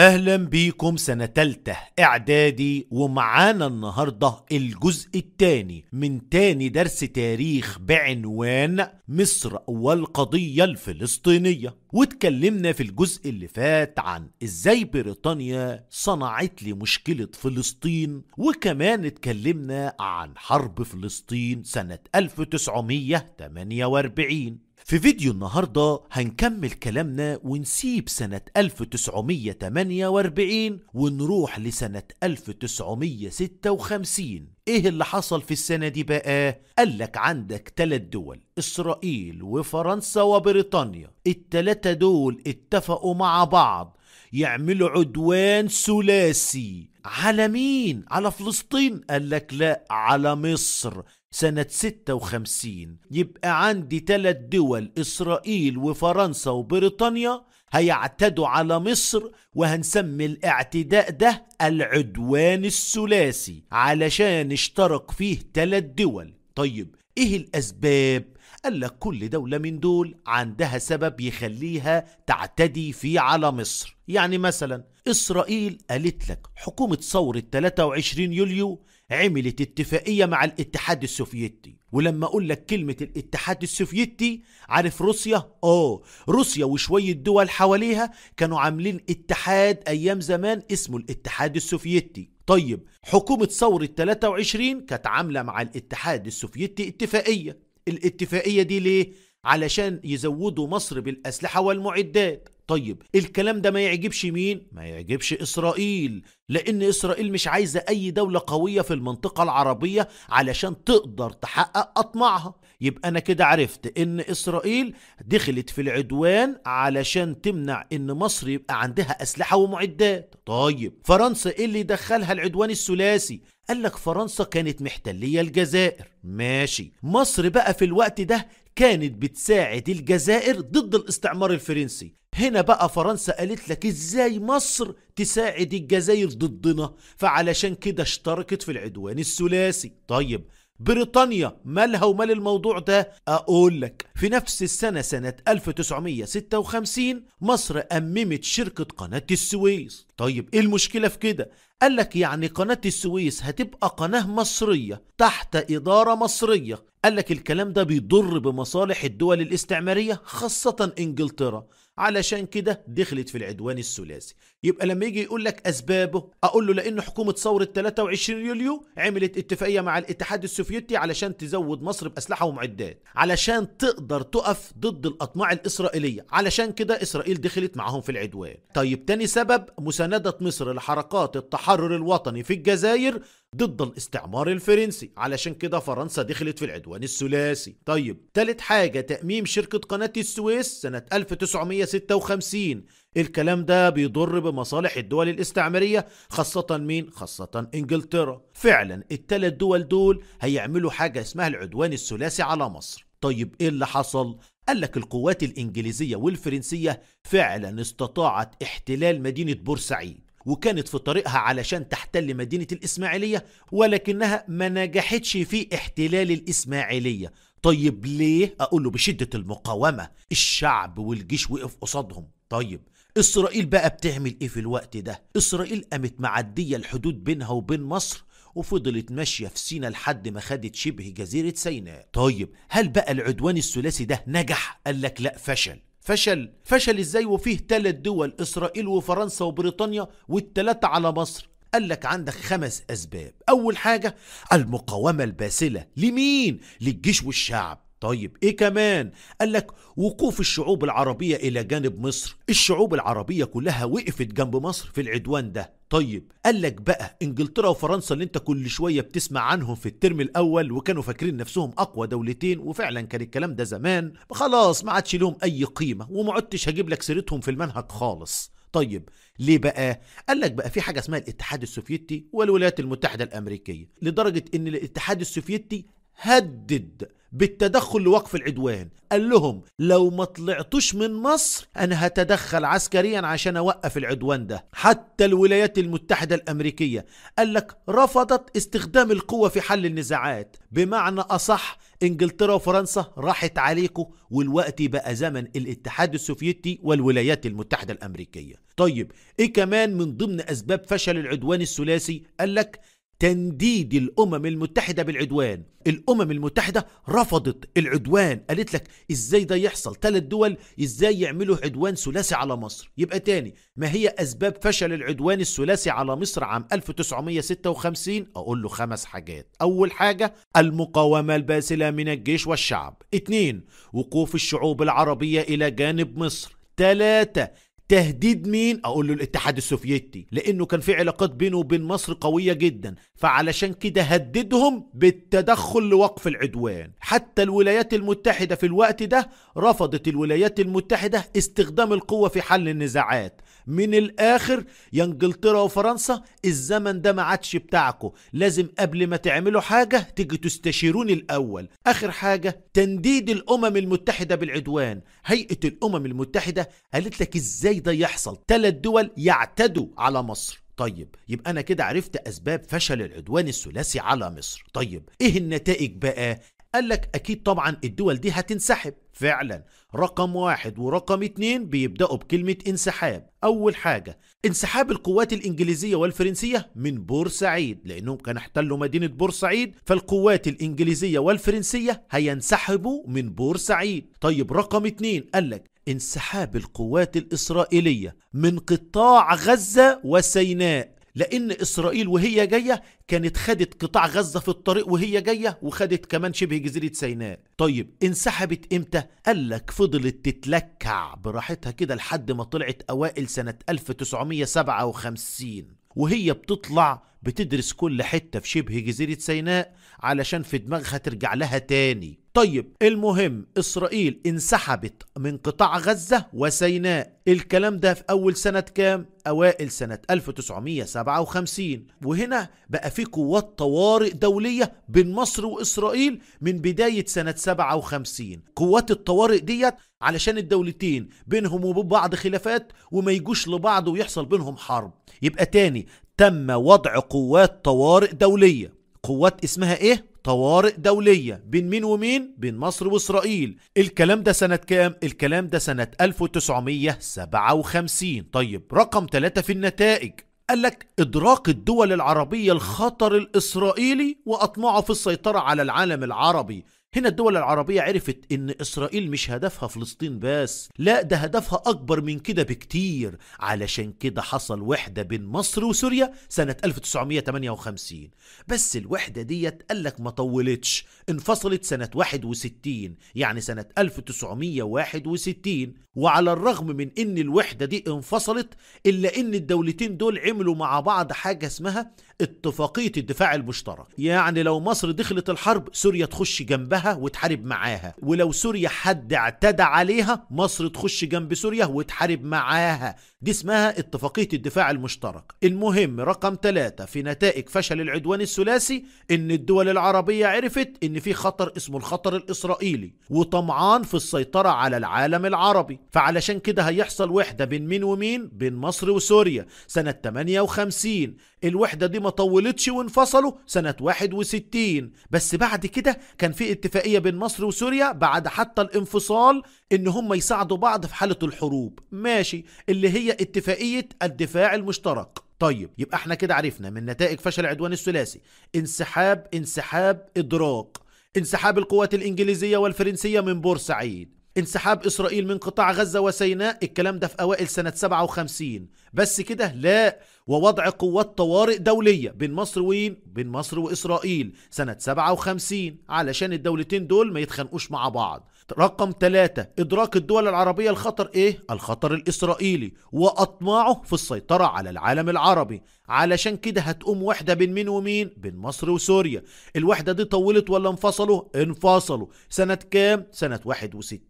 اهلا بيكم سنة تالتة اعدادي ومعانا النهاردة الجزء الثاني من تاني درس تاريخ بعنوان مصر والقضية الفلسطينية واتكلمنا في الجزء اللي فات عن ازاي بريطانيا صنعت لي مشكلة فلسطين وكمان اتكلمنا عن حرب فلسطين سنة 1948 في فيديو النهاردة هنكمل كلامنا ونسيب سنة 1948 ونروح لسنة 1956 ايه اللي حصل في السنة دي بقى؟ قالك عندك ثلاث دول اسرائيل وفرنسا وبريطانيا التلاتة دول اتفقوا مع بعض يعملوا عدوان ثلاثي على مين؟ على فلسطين قالك لا على مصر سنة 56 يبقى عندي ثلاث دول إسرائيل وفرنسا وبريطانيا هيعتدوا على مصر وهنسمي الاعتداء ده العدوان الثلاثي علشان اشترك فيه ثلاث دول طيب ايه الأسباب؟ قال لك كل دولة من دول عندها سبب يخليها تعتدي فيه على مصر يعني مثلا إسرائيل قالت لك حكومة ثورة 23 يوليو عملت اتفاقية مع الاتحاد السوفيتي ولما اقول لك كلمة الاتحاد السوفيتي عارف روسيا؟ اه روسيا وشوية دول حواليها كانوا عاملين اتحاد ايام زمان اسمه الاتحاد السوفيتي طيب حكومة ثورة 23 كانت عاملة مع الاتحاد السوفيتي اتفاقية الاتفاقية دي ليه؟ علشان يزودوا مصر بالأسلحة والمعدات طيب الكلام ده ما يعجبش مين؟ ما يعجبش إسرائيل لأن إسرائيل مش عايزة أي دولة قوية في المنطقة العربية علشان تقدر تحقق أطماعها يبقى أنا كده عرفت إن إسرائيل دخلت في العدوان علشان تمنع إن مصر يبقى عندها أسلحة ومعدات طيب فرنسا إيه اللي دخلها العدوان الثلاثي؟ قال لك فرنسا كانت محتلية الجزائر ماشي مصر بقى في الوقت ده كانت بتساعد الجزائر ضد الاستعمار الفرنسي هنا بقى فرنسا قالت لك ازاي مصر تساعد الجزائر ضدنا فعلشان كده اشتركت في العدوان الثلاثي طيب بريطانيا مالها ومال الموضوع ده اقول لك في نفس السنة سنة 1956 مصر أممت شركة قناة السويس طيب ايه المشكلة في كده قال لك يعني قناة السويس هتبقى قناة مصرية تحت إدارة مصرية قال لك الكلام ده بيضر بمصالح الدول الاستعمارية خاصة إنجلترا علشان كده دخلت في العدوان الثلاثي يبقى لما يجي يقول لك أسبابه أقول له لأن حكومة ثورة 23 يوليو عملت اتفاقية مع الاتحاد السوفيتي علشان تزود مصر بأسلحة ومعدات علشان تقدر تقف ضد الأطماع الإسرائيلية علشان كده إسرائيل دخلت معاهم في العدوان طيب تاني سبب مساندة مصر لحركات التحرك التحرر الوطني في الجزائر ضد الاستعمار الفرنسي علشان كده فرنسا دخلت في العدوان الثلاثي طيب تالت حاجة تأميم شركة قناة السويس سنة 1956 الكلام ده بيضر بمصالح الدول الاستعمارية خاصة مين؟ خاصة انجلترا فعلا التلات دول دول هيعملوا حاجة اسمها العدوان الثلاثي على مصر طيب ايه اللي حصل؟ قال لك القوات الإنجليزية والفرنسية فعلا استطاعت احتلال مدينة بورسعيد وكانت في طريقها علشان تحتل مدينة الإسماعيلية ولكنها ما نجحتش في احتلال الإسماعيلية طيب ليه؟ أقول له بشدة المقاومة الشعب والجيش وقف قصادهم طيب إسرائيل بقى بتعمل إيه في الوقت ده؟ إسرائيل قامت معدية الحدود بينها وبين مصر وفضلت ماشية في سينا لحد ما خدت شبه جزيرة سيناء طيب هل بقى العدوان الثلاثي ده نجح؟ قال لك لا فشل فشل فشل ازاي وفيه ثلاث دول اسرائيل وفرنسا وبريطانيا والثلاثه على مصر قال لك عندك خمس اسباب اول حاجه المقاومه الباسله لمين للجيش والشعب طيب ايه كمان قال لك وقوف الشعوب العربيه الى جانب مصر الشعوب العربيه كلها وقفت جنب مصر في العدوان ده طيب قال لك بقى انجلترا وفرنسا اللي انت كل شويه بتسمع عنهم في الترم الاول وكانوا فاكرين نفسهم اقوى دولتين وفعلا كان الكلام ده زمان خلاص ما عادش لهم اي قيمه وما عدتش هجيب لك سيرتهم في المنهج خالص طيب ليه بقى؟ قال لك بقى في حاجة اسمها الاتحاد السوفيتي والولايات المتحدة الأمريكية لدرجة إن الاتحاد السوفيتي هدد بالتدخل لوقف العدوان قال لهم لو ما طلعتوش من مصر انا هتدخل عسكريا عشان اوقف العدوان ده حتى الولايات المتحده الامريكيه قال لك رفضت استخدام القوه في حل النزاعات بمعنى اصح انجلترا وفرنسا راحت عليكم والوقت بقى زمن الاتحاد السوفيتي والولايات المتحده الامريكيه طيب ايه كمان من ضمن اسباب فشل العدوان الثلاثي قال لك تنديد الامم المتحده بالعدوان الامم المتحده رفضت العدوان قالت لك ازاي ده يحصل ثلاث دول ازاي يعملوا عدوان ثلاثي على مصر يبقى تاني ما هي اسباب فشل العدوان الثلاثي على مصر عام 1956 اقول له خمس حاجات اول حاجه المقاومه الباسله من الجيش والشعب اتنين وقوف الشعوب العربيه الى جانب مصر ثلاثة تهديد مين اقول له الاتحاد السوفيتي لانه كان في علاقات بينه وبين مصر قويه جدا فعلشان كده هددهم بالتدخل لوقف العدوان حتى الولايات المتحده في الوقت ده رفضت الولايات المتحده استخدام القوه في حل النزاعات من الاخر يا انجلترا وفرنسا الزمن ده ما عادش بتاعكم لازم قبل ما تعملوا حاجه تيجي تستشيروني الاول اخر حاجه تنديد الامم المتحده بالعدوان هيئه الامم المتحده قالت لك ازاي ده يحصل ثلاث دول يعتدوا على مصر طيب يبقى انا كده عرفت اسباب فشل العدوان الثلاثي على مصر طيب ايه النتائج بقى قال لك اكيد طبعا الدول دي هتنسحب فعلا رقم واحد ورقم اتنين بيبدأوا بكلمة انسحاب اول حاجة انسحاب القوات الانجليزية والفرنسية من بورسعيد لانهم كانوا احتلوا مدينة بورسعيد فالقوات الانجليزية والفرنسية هينسحبوا من بورسعيد طيب رقم اتنين قال لك انسحاب القوات الإسرائيلية من قطاع غزة وسيناء لأن إسرائيل وهي جاية كانت خدت قطاع غزة في الطريق وهي جاية وخدت كمان شبه جزيرة سيناء طيب انسحبت إمتى؟ قالك فضلت تتلكع براحتها كده لحد ما طلعت أوائل سنة 1957 وهي بتطلع بتدرس كل حتة في شبه جزيرة سيناء علشان في دماغها ترجع لها تاني طيب المهم إسرائيل انسحبت من قطاع غزة وسيناء الكلام ده في أول سنة كام؟ أوائل سنة 1957 وهنا بقى في قوات طوارئ دولية بين مصر وإسرائيل من بداية سنة 57 قوات الطوارئ ديت علشان الدولتين بينهم وبين بعض خلافات وما يجوش لبعض ويحصل بينهم حرب يبقى تاني تم وضع قوات طوارئ دولية قوات اسمها ايه طوارئ دولية بين مين ومين بين مصر وإسرائيل الكلام ده سنة كام الكلام ده سنة 1957 طيب رقم ثلاثة في النتائج قال لك إدراك الدول العربية الخطر الإسرائيلي وأطمعه في السيطرة على العالم العربي هنا الدول العربية عرفت ان اسرائيل مش هدفها فلسطين بس لا ده هدفها اكبر من كده بكتير علشان كده حصل وحدة بين مصر وسوريا سنة 1958 بس الوحدة ديت قالك ما طولتش انفصلت سنة 61 يعني سنة 1961 وعلى الرغم من ان الوحدة دي انفصلت الا ان الدولتين دول عملوا مع بعض حاجة اسمها اتفاقية الدفاع المشترك يعني لو مصر دخلت الحرب سوريا تخش جنبها وتحارب معاها ولو سوريا حد اعتدى عليها مصر تخش جنب سوريا وتحارب معاها دي اسمها اتفاقية الدفاع المشترك المهم رقم ثلاثة في نتائج فشل العدوان الثلاثي ان الدول العربية عرفت ان في خطر اسمه الخطر الاسرائيلي وطمعان في السيطرة على العالم العربي فعلشان كده هيحصل وحدة بين مين ومين بين مصر وسوريا سنة 58 الوحدة دي ما طولتش وانفصلوا سنة 61 بس بعد كده كان في اتفاقية بين مصر وسوريا بعد حتى الانفصال ان هم يساعدوا بعض في حالة الحروب ماشي اللي هي اتفاقية الدفاع المشترك طيب يبقى احنا كده عرفنا من نتائج فشل عدوان الثلاثي انسحاب انسحاب ادراك انسحاب القوات الانجليزية والفرنسية من بورسعيد انسحاب إسرائيل من قطاع غزة وسيناء الكلام ده في أوائل سنة 57 بس كده لا ووضع قوات طوارئ دولية بين مصر وين؟ بين مصر وإسرائيل سنة 57 علشان الدولتين دول ما يتخانقوش مع بعض رقم ثلاثة إدراك الدول العربية الخطر إيه؟ الخطر الإسرائيلي وأطماعه في السيطرة على العالم العربي علشان كده هتقوم وحدة بين مين ومين؟ بين مصر وسوريا الوحدة دي طولت ولا انفصلوا؟ انفصلوا سنة كام؟ سنة 61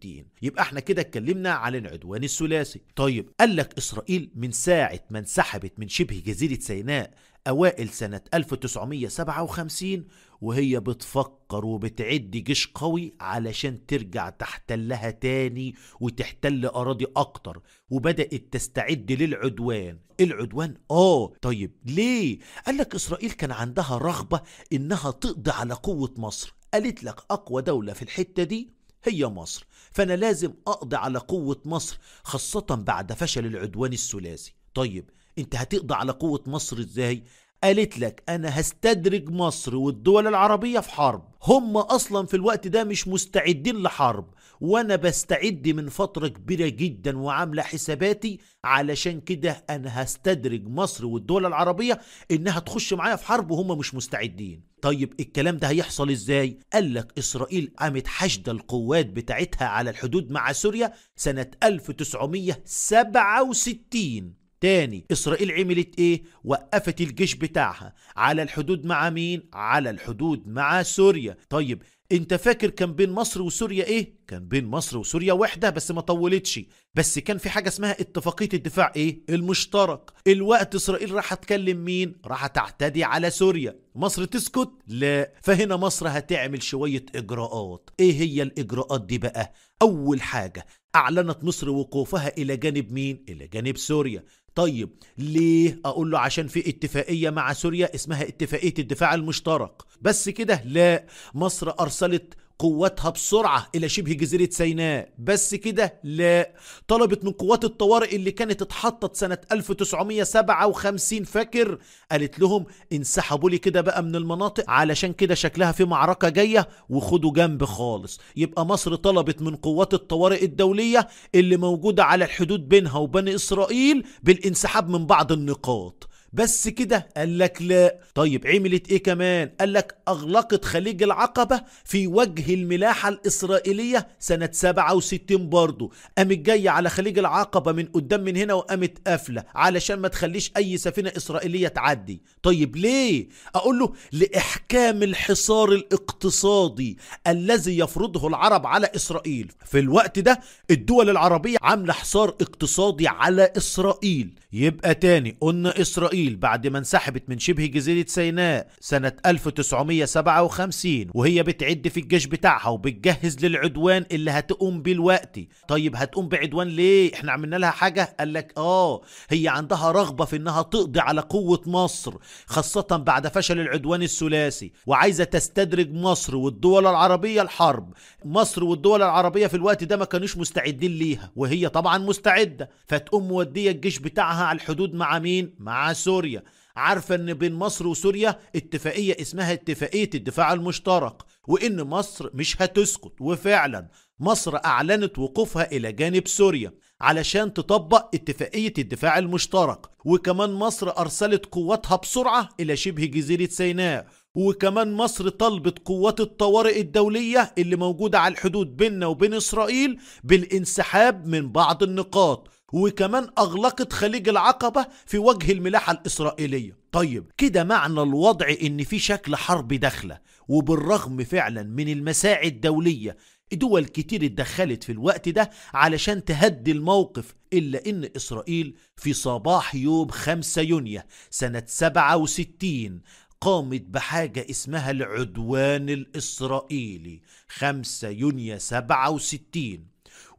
يبقى احنا كده اتكلمنا عن العدوان الثلاثي طيب قال لك إسرائيل من ساعة ما انسحبت من شبه جزيرة سيناء أوائل سنة 1957 وهي بتفكر وبتعد جيش قوي علشان ترجع تحتلها تاني وتحتل أراضي أكتر وبدأت تستعد للعدوان العدوان آه طيب ليه؟ قال لك إسرائيل كان عندها رغبة إنها تقضي على قوة مصر قالت لك أقوى دولة في الحتة دي هي مصر فأنا لازم أقضي على قوة مصر خاصة بعد فشل العدوان الثلاثي طيب انت هتقضي على قوة مصر ازاي قالت لك انا هستدرج مصر والدول العربية في حرب هم اصلا في الوقت ده مش مستعدين لحرب وانا بستعد من فترة كبيرة جدا وعاملة حساباتي علشان كده انا هستدرج مصر والدول العربية انها تخش معايا في حرب وهم مش مستعدين طيب الكلام ده هيحصل ازاي قال لك اسرائيل قامت حشد القوات بتاعتها على الحدود مع سوريا سنة 1967 تاني إسرائيل عملت إيه؟ وقفت الجيش بتاعها على الحدود مع مين؟ على الحدود مع سوريا طيب انت فاكر كان بين مصر وسوريا ايه كان بين مصر وسوريا وحده بس ما طولتش بس كان في حاجه اسمها اتفاقيه الدفاع ايه المشترك الوقت اسرائيل راح تكلم مين راح تعتدي على سوريا مصر تسكت لا فهنا مصر هتعمل شويه اجراءات ايه هي الاجراءات دي بقى اول حاجه اعلنت مصر وقوفها الى جانب مين الى جانب سوريا طيب ليه اقول له عشان في اتفاقيه مع سوريا اسمها اتفاقيه الدفاع المشترك بس كده لا مصر ارسلت قواتها بسرعة إلى شبه جزيرة سيناء بس كده لا طلبت من قوات الطوارئ اللي كانت اتحطت سنة 1957 فاكر قالت لهم انسحبوا لي كده بقى من المناطق علشان كده شكلها في معركة جاية وخدوا جنب خالص يبقى مصر طلبت من قوات الطوارئ الدولية اللي موجودة على الحدود بينها وبين إسرائيل بالانسحاب من بعض النقاط بس كده قال لك لا طيب عملت ايه كمان قال لك اغلقت خليج العقبة في وجه الملاحة الاسرائيلية سنة 67 برضه قامت جاية على خليج العقبة من قدام من هنا وقامت قافلة علشان ما تخليش اي سفينة اسرائيلية تعدي طيب ليه اقول له لاحكام الحصار الاقتصادي الذي يفرضه العرب على اسرائيل في الوقت ده الدول العربية عاملة حصار اقتصادي على اسرائيل يبقى تاني قلنا اسرائيل إسرائيل بعد ما انسحبت من شبه جزيرة سيناء سنة 1957 وهي بتعد في الجيش بتاعها وبتجهز للعدوان اللي هتقوم بيه الوقتي طيب هتقوم بعدوان ليه احنا عملنا لها حاجة قال لك اه هي عندها رغبة في انها تقضي على قوة مصر خاصة بعد فشل العدوان الثلاثي وعايزة تستدرج مصر والدول العربية الحرب مصر والدول العربية في الوقت ده ما كانوش مستعدين ليها وهي طبعا مستعدة فتقوم مودية الجيش بتاعها على الحدود مع مين مع سوريا سوريا عارفة ان بين مصر وسوريا اتفاقية اسمها اتفاقية الدفاع المشترك وان مصر مش هتسكت وفعلا مصر اعلنت وقوفها الى جانب سوريا علشان تطبق اتفاقية الدفاع المشترك وكمان مصر ارسلت قواتها بسرعة الى شبه جزيرة سيناء وكمان مصر طلبت قوات الطوارئ الدولية اللي موجودة على الحدود بيننا وبين إسرائيل بالانسحاب من بعض النقاط وكمان أغلقت خليج العقبة في وجه الملاحة الإسرائيلية طيب كده معنى الوضع إن في شكل حرب داخلة وبالرغم فعلا من المساعي الدولية دول كتير اتدخلت في الوقت ده علشان تهدي الموقف إلا إن إسرائيل في صباح يوم 5 يونيو سنة 67 قامت بحاجة اسمها العدوان الإسرائيلي 5 يونيو 67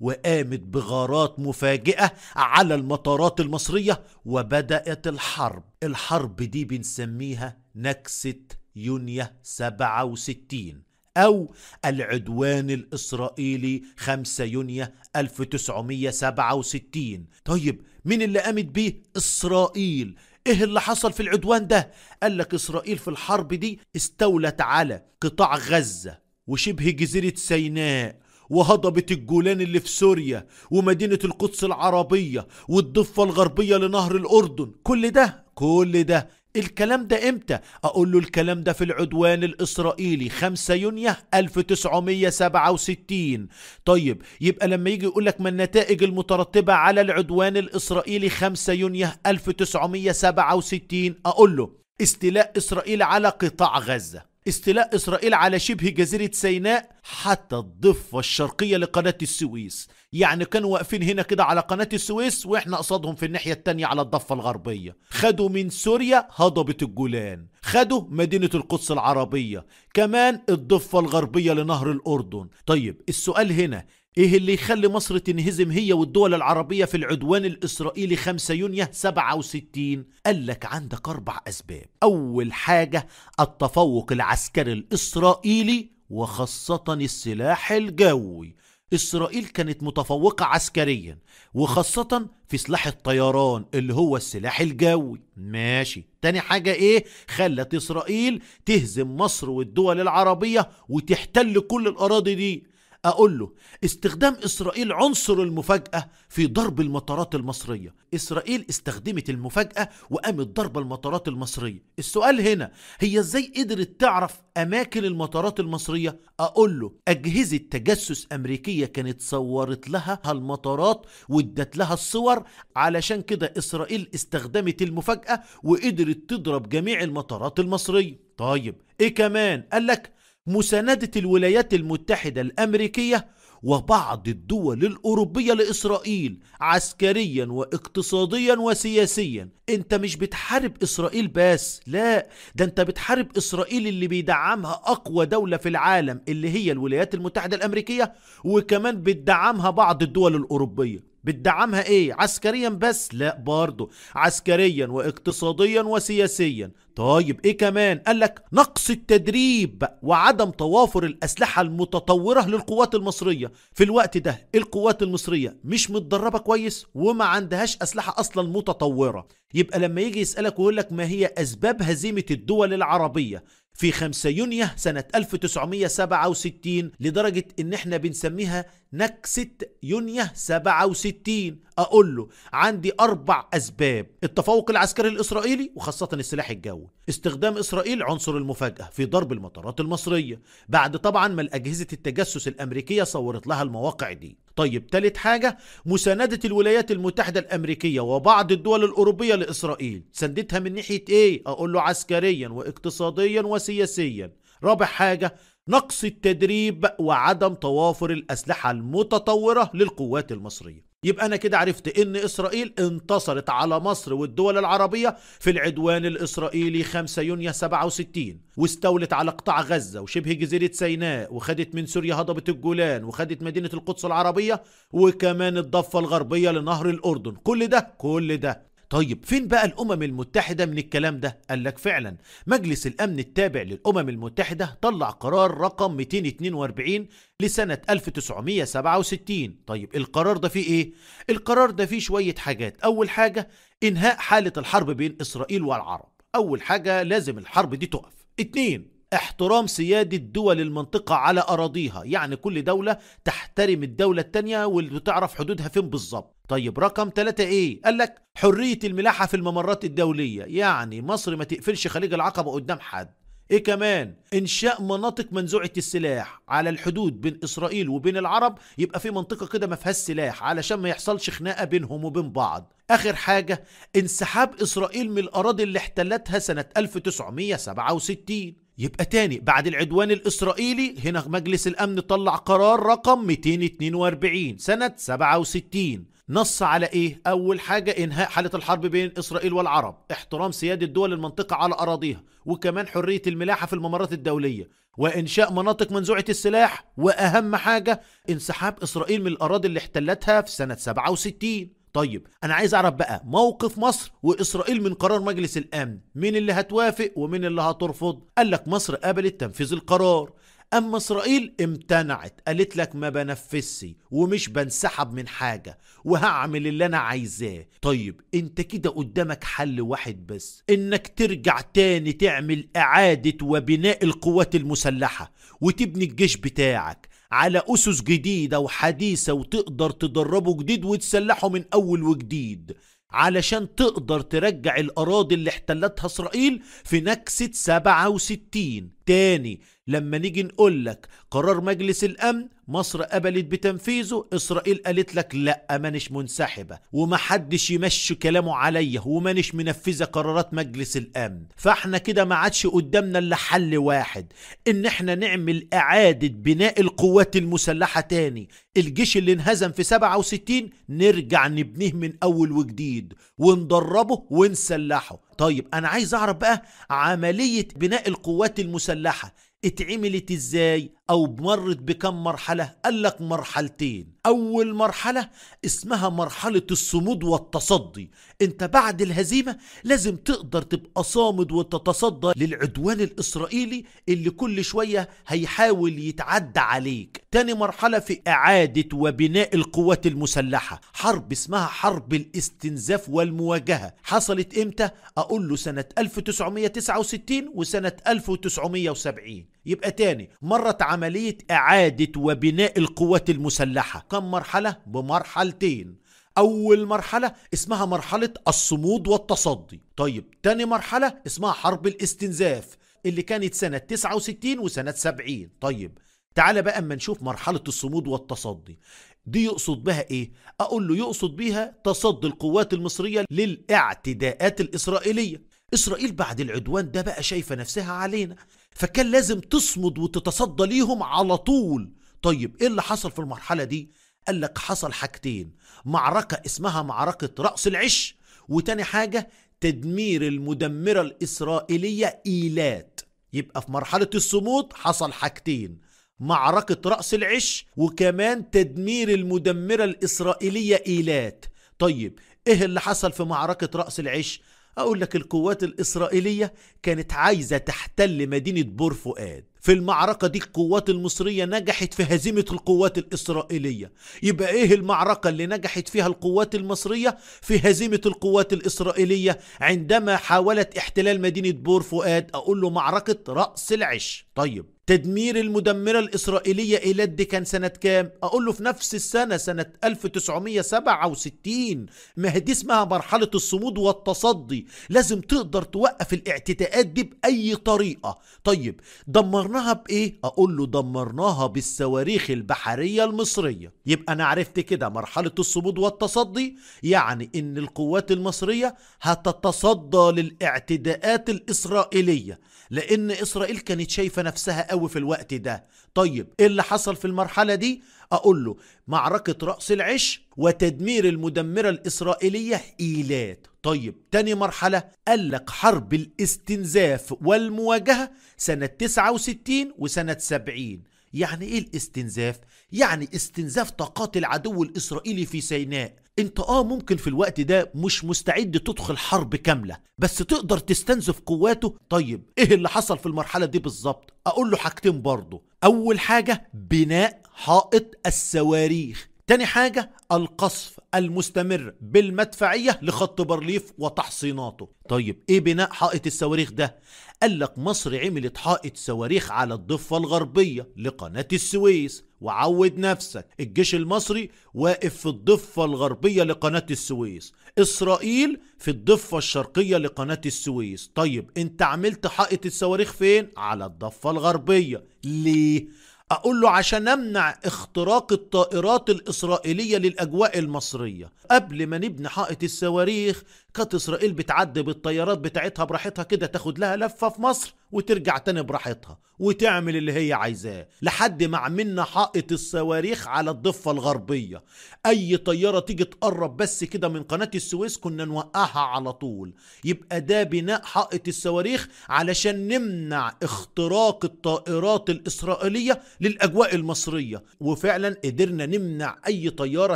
وقامت بغارات مفاجئة على المطارات المصرية وبدأت الحرب الحرب دي بنسميها نكسة يونيو 67 أو العدوان الإسرائيلي 5 يونيو 1967 طيب مين اللي قامت بيه؟ إسرائيل ايه اللي حصل في العدوان ده؟ قال لك اسرائيل في الحرب دي استولت على قطاع غزة وشبه جزيرة سيناء وهضبة الجولان اللي في سوريا ومدينة القدس العربية والضفة الغربية لنهر الأردن كل ده كل ده الكلام ده امتى؟ اقول له الكلام ده في العدوان الاسرائيلي 5 يونيو 1967 طيب يبقى لما يجي يقول لك ما النتائج المترتبة على العدوان الاسرائيلي 5 يونيو 1967 اقول له استيلاء اسرائيل على قطاع غزة استيلاء إسرائيل على شبه جزيرة سيناء حتى الضفة الشرقية لقناة السويس يعني كانوا واقفين هنا كده على قناة السويس وإحنا قصادهم في الناحية التانية على الضفة الغربية خدوا من سوريا هضبة الجولان خدوا مدينة القدس العربية كمان الضفة الغربية لنهر الأردن طيب السؤال هنا ايه اللي يخلي مصر تنهزم هي والدول العربية في العدوان الاسرائيلي 5 يونيو 67 قال لك عندك اربع اسباب اول حاجة التفوق العسكري الاسرائيلي وخاصة السلاح الجوي إسرائيل كانت متفوقة عسكريا وخاصة في سلاح الطيران اللي هو السلاح الجوي ماشي تاني حاجة إيه خلت إسرائيل تهزم مصر والدول العربية وتحتل كل الأراضي دي أقول له استخدام إسرائيل عنصر المفاجأة في ضرب المطارات المصرية إسرائيل استخدمت المفاجأة وقامت ضرب المطارات المصرية السؤال هنا هي إزاي قدرت تعرف أماكن المطارات المصرية أقول له أجهزة تجسس أمريكية كانت صورت لها هالمطارات وادت لها الصور علشان كده إسرائيل استخدمت المفاجأة وقدرت تضرب جميع المطارات المصرية طيب ايه كمان قال لك مساندة الولايات المتحدة الأمريكية وبعض الدول الأوروبية لإسرائيل عسكريا واقتصاديا وسياسيا انت مش بتحارب إسرائيل بس لا ده انت بتحارب إسرائيل اللي بيدعمها أقوى دولة في العالم اللي هي الولايات المتحدة الأمريكية وكمان بتدعمها بعض الدول الأوروبية بتدعمها ايه عسكريا بس لا برضه عسكريا واقتصاديا وسياسيا طيب ايه كمان قال لك نقص التدريب وعدم توافر الاسلحه المتطوره للقوات المصريه في الوقت ده القوات المصريه مش متدربه كويس وما عندهاش اسلحه اصلا متطوره يبقى لما يجي يسالك ويقول لك ما هي اسباب هزيمه الدول العربيه في 5 يونيو سنة 1967 لدرجة إن إحنا بنسميها نكسة يونيو 67 أقول له عندي أربع أسباب التفوق العسكري الإسرائيلي وخاصة السلاح الجوي استخدام إسرائيل عنصر المفاجأة في ضرب المطارات المصرية بعد طبعا ما الأجهزة التجسس الأمريكية صورت لها المواقع دي طيب تالت حاجة مساندة الولايات المتحدة الأمريكية وبعض الدول الأوروبية لإسرائيل سندتها من ناحية إيه؟ أقول له عسكريا واقتصاديا وسياسيا رابع حاجة نقص التدريب وعدم توافر الأسلحة المتطورة للقوات المصرية يبقى أنا كده عرفت إن إسرائيل انتصرت على مصر والدول العربية في العدوان الإسرائيلي 5 يونيو 67 واستولت على قطاع غزة وشبه جزيرة سيناء وخدت من سوريا هضبة الجولان وخدت مدينة القدس العربية وكمان الضفة الغربية لنهر الأردن كل ده كل ده طيب فين بقى الأمم المتحدة من الكلام ده؟ قال لك فعلا مجلس الأمن التابع للأمم المتحدة طلع قرار رقم 242 لسنة 1967 طيب القرار ده فيه إيه؟ القرار ده فيه شوية حاجات أول حاجة إنهاء حالة الحرب بين إسرائيل والعرب أول حاجة لازم الحرب دي تقف اتنين احترام سيادة دول المنطقة على أراضيها يعني كل دولة تحترم الدولة التانية واللي بتعرف حدودها فين بالظبط طيب رقم ثلاثة ايه قال لك حرية الملاحة في الممرات الدولية يعني مصر ما تقفلش خليج العقبة قدام حد ايه كمان انشاء مناطق منزوعه السلاح على الحدود بين اسرائيل وبين العرب يبقى في منطقه كده ما فيهاش سلاح علشان ما يحصلش خناقه بينهم وبين بعض اخر حاجه انسحاب اسرائيل من الاراضي اللي احتلتها سنه 1967 يبقى تاني بعد العدوان الإسرائيلي هنا مجلس الأمن طلع قرار رقم 242 سنة 67 نص على ايه اول حاجه انهاء حاله الحرب بين اسرائيل والعرب احترام سياده دول المنطقه على اراضيها وكمان حريه الملاحه في الممرات الدوليه وانشاء مناطق منزوعه السلاح واهم حاجه انسحاب اسرائيل من الاراضي اللي احتلتها في سنه 67 طيب انا عايز اعرف بقى موقف مصر واسرائيل من قرار مجلس الامن مين اللي هتوافق ومين اللي هترفض قال لك مصر قبلت تنفيذ القرار أما إسرائيل امتنعت قالت لك ما بنفذش ومش بنسحب من حاجة وهعمل اللي أنا عايزاه طيب أنت كده قدامك حل واحد بس إنك ترجع تاني تعمل إعادة وبناء القوات المسلحة وتبني الجيش بتاعك على أسس جديدة وحديثة وتقدر تدربه جديد وتسلحه من أول وجديد علشان تقدر ترجع الأراضي اللي احتلتها إسرائيل في نكسة 67 تاني لما نيجي نقول لك قرار مجلس الامن مصر قبلت بتنفيذه اسرائيل قالت لك لا مانيش منسحبه ومحدش يمشي كلامه عليا ومانيش منفذه قرارات مجلس الامن فاحنا كده ما عادش قدامنا الا حل واحد ان احنا نعمل اعاده بناء القوات المسلحه تاني الجيش اللي انهزم في 67 نرجع نبنيه من اول وجديد وندربه ونسلحه طيب انا عايز اعرف بقى عملية بناء القوات المسلحة اتعملت ازاي أو مرت بكم مرحلة قال لك مرحلتين أول مرحلة اسمها مرحلة الصمود والتصدي أنت بعد الهزيمة لازم تقدر تبقى صامد وتتصدى للعدوان الإسرائيلي اللي كل شوية هيحاول يتعدى عليك تاني مرحلة في إعادة وبناء القوات المسلحة حرب اسمها حرب الاستنزاف والمواجهة حصلت إمتى؟ أقول له سنة 1969 وسنة 1970 يبقى تاني مرت عملية إعادة وبناء القوات المسلحة كم مرحلة؟ بمرحلتين أول مرحلة اسمها مرحلة الصمود والتصدي طيب تاني مرحلة اسمها حرب الاستنزاف اللي كانت سنة 69 وسنة 70 طيب تعال بقى اما نشوف مرحلة الصمود والتصدي دي يقصد بها ايه اقول له يقصد بها تصدي القوات المصرية للاعتداءات الاسرائيلية اسرائيل بعد العدوان ده بقى شايفة نفسها علينا فكان لازم تصمد وتتصدى ليهم على طول طيب ايه اللي حصل في المرحله دي قال لك حصل حاجتين معركه اسمها معركه راس العش وتاني حاجه تدمير المدمره الاسرائيليه ايلات يبقى في مرحله الصمود حصل حاجتين معركه راس العش وكمان تدمير المدمره الاسرائيليه ايلات طيب ايه اللي حصل في معركه راس العش أقول لك القوات الإسرائيلية كانت عايزة تحتل مدينة بور فؤاد في المعركة دي القوات المصرية نجحت في هزيمة القوات الإسرائيلية يبقى إيه المعركة اللي نجحت فيها القوات المصرية في هزيمة القوات الإسرائيلية عندما حاولت احتلال مدينة بور فؤاد أقول له معركة رأس العش طيب تدمير المدمرة الإسرائيلية إيلاد دي كان سنة كام؟ أقول له في نفس السنة سنة 1967 ما هي دي اسمها مرحلة الصمود والتصدي لازم تقدر توقف الاعتداءات دي بأي طريقة طيب دمرناها بإيه؟ أقول له دمرناها بالصواريخ البحرية المصرية يبقى أنا عرفت كده مرحلة الصمود والتصدي يعني إن القوات المصرية هتتصدى للاعتداءات الإسرائيلية لأن إسرائيل كانت شايفة نفسها قوي قوي في الوقت ده طيب ايه اللي حصل في المرحلة دي اقول له معركة رأس العش وتدمير المدمرة الإسرائيلية إيلات طيب تاني مرحلة قالك حرب الاستنزاف والمواجهة سنة 69 وسنة 70 يعني ايه الاستنزاف؟ يعني استنزاف طاقات العدو الاسرائيلي في سيناء انت اه ممكن في الوقت ده مش مستعد تدخل حرب كاملة بس تقدر تستنزف قواته طيب ايه اللي حصل في المرحلة دي بالظبط اقول له حاجتين برضه اول حاجة بناء حائط الصواريخ تاني حاجة القصف المستمر بالمدفعية لخط برليف وتحصيناته طيب ايه بناء حائط الصواريخ ده قال لك مصر عملت حائط صواريخ على الضفة الغربية لقناة السويس وعود نفسك الجيش المصري واقف في الضفة الغربية لقناة السويس إسرائيل في الضفة الشرقية لقناة السويس طيب انت عملت حائط الصواريخ فين؟ على الضفة الغربية ليه؟ أقول له عشان أمنع اختراق الطائرات الإسرائيلية للأجواء المصرية قبل ما نبني حائط الصواريخ كانت إسرائيل بتعدي بالطيارات بتاعتها براحتها كده تاخد لها لفة في مصر وترجع تاني براحتها وتعمل اللي هي عايزاه لحد ما عملنا حائط الصواريخ على الضفة الغربية أي طيارة تيجي تقرب بس كده من قناة السويس كنا نوقعها على طول يبقى ده بناء حائط الصواريخ علشان نمنع اختراق الطائرات الإسرائيلية للأجواء المصرية وفعلا قدرنا نمنع أي طيارة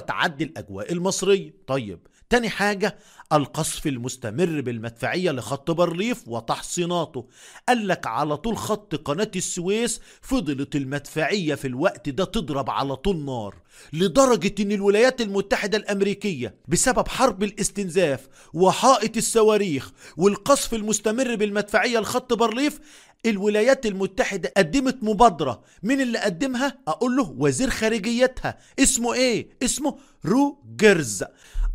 تعدي الأجواء المصرية طيب تاني حاجة القصف المستمر بالمدفعية لخط برليف وتحصيناته قال لك على طول خط قناة السويس فضلت المدفعية في الوقت ده تضرب على طول نار لدرجة ان الولايات المتحدة الامريكية بسبب حرب الاستنزاف وحائط الصواريخ والقصف المستمر بالمدفعية لخط برليف الولايات المتحدة قدمت مبادرة من اللي قدمها أقول له وزير خارجيتها اسمه ايه اسمه روجرز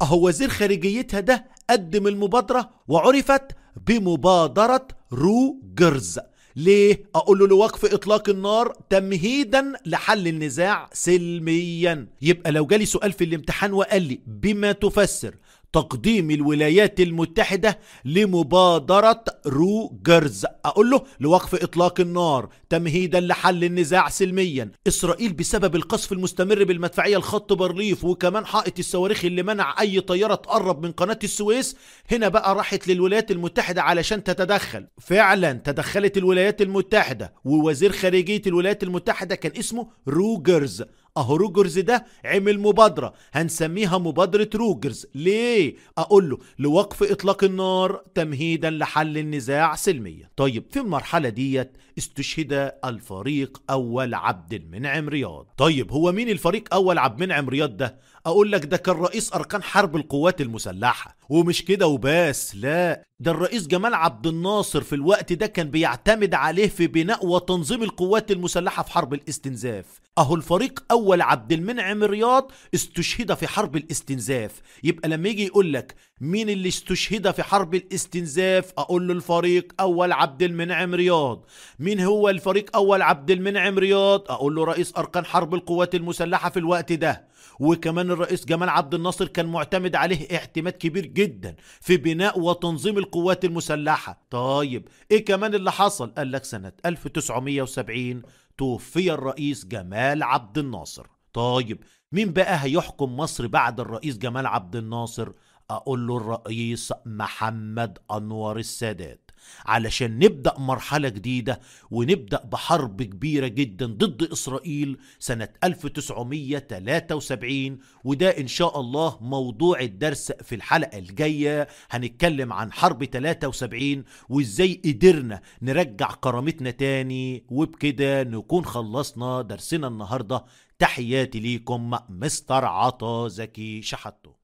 أهو وزير خارجيتها ده قدم المبادرة وعرفت بمبادرة روجرز ليه؟ أقول له لوقف إطلاق النار تمهيدا لحل النزاع سلميا يبقى لو جالي سؤال في الامتحان وقال لي بما تفسر تقديم الولايات المتحدة لمبادرة روجرز أقول له لوقف إطلاق النار تمهيدا لحل النزاع سلميا إسرائيل بسبب القصف المستمر بالمدفعية الخط برليف وكمان حائط الصواريخ اللي منع أي طيارة تقرب من قناة السويس هنا بقى راحت للولايات المتحدة علشان تتدخل فعلا تدخلت الولايات المتحدة ووزير خارجية الولايات المتحدة كان اسمه روجرز اهو روجرز ده عمل مبادرة هنسميها مبادرة روجرز ليه؟ اقول له لوقف اطلاق النار تمهيدا لحل النزاع سلميا طيب في المرحلة ديت استشهد الفريق اول عبد المنعم رياض طيب هو مين الفريق اول عبد المنعم رياض ده؟ اقول لك ده كان رئيس اركان حرب القوات المسلحه ومش كده وبس لا ده الرئيس جمال عبد الناصر في الوقت ده كان بيعتمد عليه في بناء وتنظيم القوات المسلحه في حرب الاستنزاف اهو الفريق اول عبد المنعم رياض استشهد في حرب الاستنزاف يبقى لما يجي يقول لك مين اللي استشهد في حرب الاستنزاف اقول له الفريق اول عبد المنعم رياض مين هو الفريق اول عبد المنعم رياض اقول له رئيس اركان حرب القوات المسلحه في الوقت ده وكمان الرئيس جمال عبد الناصر كان معتمد عليه اعتماد كبير جدا في بناء وتنظيم القوات المسلحة طيب ايه كمان اللي حصل قال لك سنة 1970 توفي الرئيس جمال عبد الناصر طيب مين بقى هيحكم مصر بعد الرئيس جمال عبد الناصر اقول له الرئيس محمد انور السادات علشان نبدأ مرحلة جديدة ونبدأ بحرب كبيرة جدا ضد إسرائيل سنة 1973 وده إن شاء الله موضوع الدرس في الحلقة الجاية هنتكلم عن حرب 73 وإزاي قدرنا نرجع كرامتنا تاني وبكده نكون خلصنا درسنا النهاردة تحياتي ليكم مستر عطا زكي شحتو